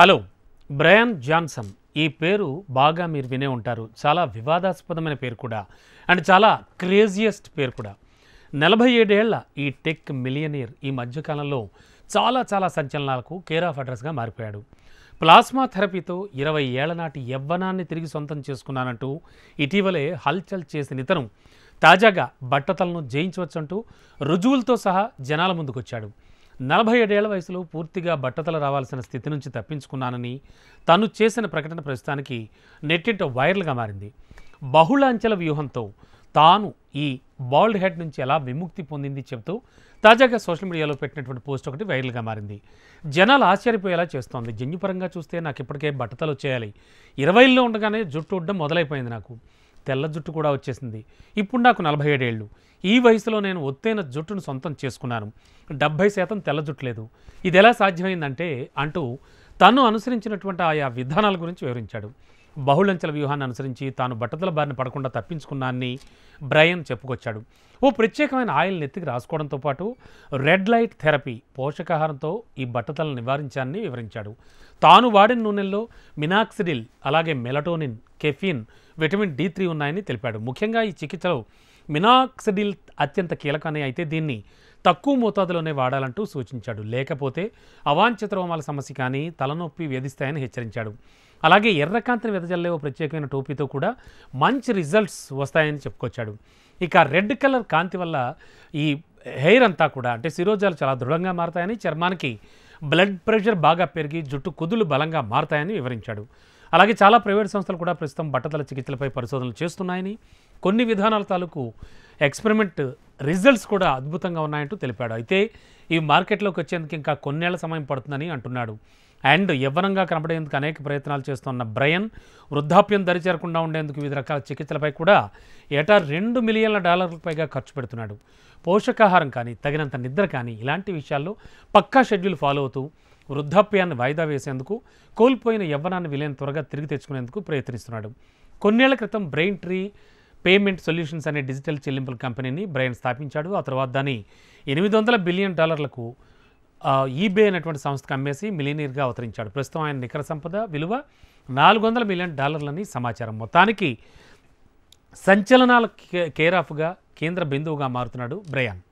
hello Bryan Johnson ఈ పేరు బాగా మీరు వినే ఉంటారు చాలా వివాదాస్పదమైన పేరు కూడా అండ్ చాలా క్రేజియస్ట్ పేరు కూడా నలభై ఏడేళ్ల ఈ టెక్ మిలియనీర్ ఈ మధ్యకాలంలో చాలా చాలా సంచలనాలకు కేర్ ఆఫ్ అడ్రస్గా మారిపోయాడు ప్లాస్మా థెరపీతో ఇరవై ఏళ్ల నాటి యవ్వనాన్ని తిరిగి సొంతం చేసుకున్నానంటూ ఇటీవలే హల్చల్ చేసిన ఇతను తాజాగా బట్టతలను జయించవచ్చంటూ రుజువులతో సహా జనాల ముందుకొచ్చాడు నలభై ఏడేళ్ల వయసులో పూర్తిగా బట్టతలు రావాల్సిన స్థితి నుంచి తప్పించుకున్నానని తను చేసిన ప్రకటన ప్రస్తుతానికి నెట్టింట వైరల్గా మారింది బహుళ అంచెల వ్యూహంతో తాను ఈ బాల్డ్ హెడ్ నుంచి ఎలా విముక్తి పొందింది చెబుతూ తాజాగా సోషల్ మీడియాలో పెట్టినటువంటి పోస్ట్ ఒకటి వైరల్గా మారింది జనాలు ఆశ్చర్యపోయేలా చేస్తోంది జన్యుపరంగా చూస్తే నాకు ఇప్పటికే బట్టతలు వచ్చేయాలి ఇరవైల్లో ఉండగానే జుట్టు ఉడ్డం మొదలైపోయింది నాకు తెల్ల జుట్టు కూడా వచ్చేసింది ఇప్పుడు నాకు నలభై ఏడేళ్ళు ఈ వయసులో నేను ఒత్తైన జుట్టును సొంతం చేసుకున్నాను డెబ్భై శాతం తెల్ల జుట్టు లేదు ఇది ఎలా సాధ్యమైందంటే అంటూ తను అనుసరించినటువంటి ఆయా విధానాల గురించి వివరించాడు బహుళంచెల వ్యూహాన్ని అనుసరించి తాను బట్టతల బారిన పడకుండా తప్పించుకున్నాన్ని బ్రయన్ చెప్పుకొచ్చాడు ఓ ప్రత్యేకమైన ఆయిల్ నెత్తికి రాసుకోవడంతో పాటు రెడ్ లైట్ థెరపీ పోషకాహారంతో ఈ బట్టతలను నివారించాన్ని వివరించాడు తాను వాడిన నూనెల్లో మినాక్సిడిల్ అలాగే melatonin caffeine vitamin D three ఉన్నాయని తెలిపాడు ముఖ్యంగా ఈ చికిత్సలో మినాక్సిడిల్ అత్యంత కీలకమని అయితే దీన్ని తక్కువ మోతాదులోనే వాడాలంటూ సూచించాడు లేకపోతే అవాంఛిత రోమాల సమస్య కానీ తలనొప్పి వేధిస్తాయని హెచ్చరించాడు అలాగే ఎర్రకాంతిని వెదజల్లే ఓ ప్రత్యేకమైన టోపీతో కూడా మంచి రిజల్ట్స్ వస్తాయని చెప్పుకొచ్చాడు ఇక రెడ్ కలర్ కాంతి వల్ల ఈ హెయిర్ అంతా కూడా అంటే శిరోజాలు చాలా దృఢంగా మారతాయని చర్మానికి బ్లడ్ ప్రెషర్ బాగా పెరిగి జుట్టు కుదులు బలంగా మారతాయని వివరించాడు అలాగే చాలా ప్రైవేట్ సంస్థలు కూడా ప్రస్తుతం బట్టతల చికిత్సలపై పరిశోధనలు చేస్తున్నాయని కొన్ని విధానాల తాలూకు ఎక్స్పెరిమెంట్ రిజల్ట్స్ కూడా అద్భుతంగా ఉన్నాయంటూ తెలిపాడు అయితే ఈ మార్కెట్లోకి వచ్చేందుకు ఇంకా కొన్నేళ్ల సమయం పడుతుందని అంటున్నాడు అండ్ యవ్వనంగా కనబడేందుకు అనేక ప్రయత్నాలు చేస్తున్న బ్రయన్ వృద్ధాప్యం దరిచేరకుండా ఉండేందుకు వివిధ రకాల చికిత్సలపై కూడా ఏటా రెండు మిలియన్ల డాలర్ల పైగా ఖర్చు పెడుతున్నాడు పోషకాహారం కానీ తగినంత నిద్ర కానీ ఇలాంటి విషయాల్లో పక్కా షెడ్యూల్ ఫాలో అవుతూ వృద్ధాప్యాన్ని వాయిదా వేసేందుకు కోల్పోయిన యవ్వనాన్ని విలేని త్వరగా తిరిగి తెచ్చుకునేందుకు ప్రయత్నిస్తున్నాడు కొన్నేళ్ల క్రితం బ్రెయిన్ ట్రీ పేమెంట్ సొల్యూషన్స్ అనే డిజిటల్ చెల్లింపుల కంపెనీని బ్రయన్ స్థాపించాడు ఆ తర్వాత దాన్ని ఎనిమిది వందల బిలియన్ డాలర్లకు ఈబే అనేటువంటి సంస్థకు అమ్మేసి మిలీనీర్గా అవతరించాడు ప్రస్తుతం ఆయన నికర సంపద విలువ నాలుగు వందల మిలియన్ డాలర్లని సమాచారం మొత్తానికి సంచలనాల కేర్ ఆఫ్గా కేంద్ర బిందువుగా మారుతున్నాడు బ్రయాన్